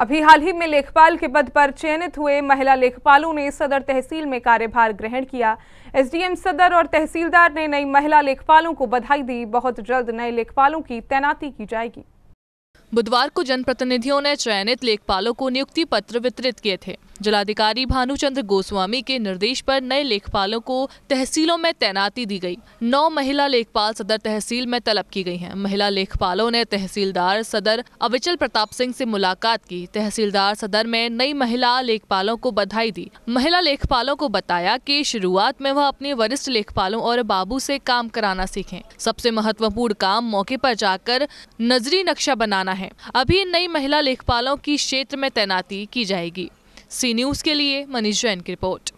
अभी हाल ही में लेखपाल के पद पर चयनित हुए महिला लेखपालों ने सदर तहसील में कार्यभार ग्रहण किया एसडीएम सदर और तहसीलदार ने नई महिला लेखपालों को बधाई दी बहुत जल्द नए लेखपालों की तैनाती की जाएगी बुधवार को जनप्रतिनिधियों ने चयनित लेखपालों को नियुक्ति पत्र वितरित किए थे जिलाधिकारी भानुचंद्र गोस्वामी के निर्देश पर नए लेखपालों को तहसीलों में तैनाती दी गई नौ महिला लेखपाल सदर तहसील में तलब की गई हैं। महिला लेखपालों ने तहसीलदार सदर अविचल प्रताप सिंह से मुलाकात की तहसीलदार सदर में नई महिला लेखपालों को बधाई दी महिला लेखपालों को बताया की शुरुआत में वह अपने वरिष्ठ लेखपालों और बाबू ऐसी काम कराना सीखे सबसे महत्वपूर्ण काम मौके आरोप जाकर नजरी नक्शा बनाना है अभी नई महिला लेखपालों की क्षेत्र में तैनाती की जाएगी सी न्यूज के लिए मनीष जैन की रिपोर्ट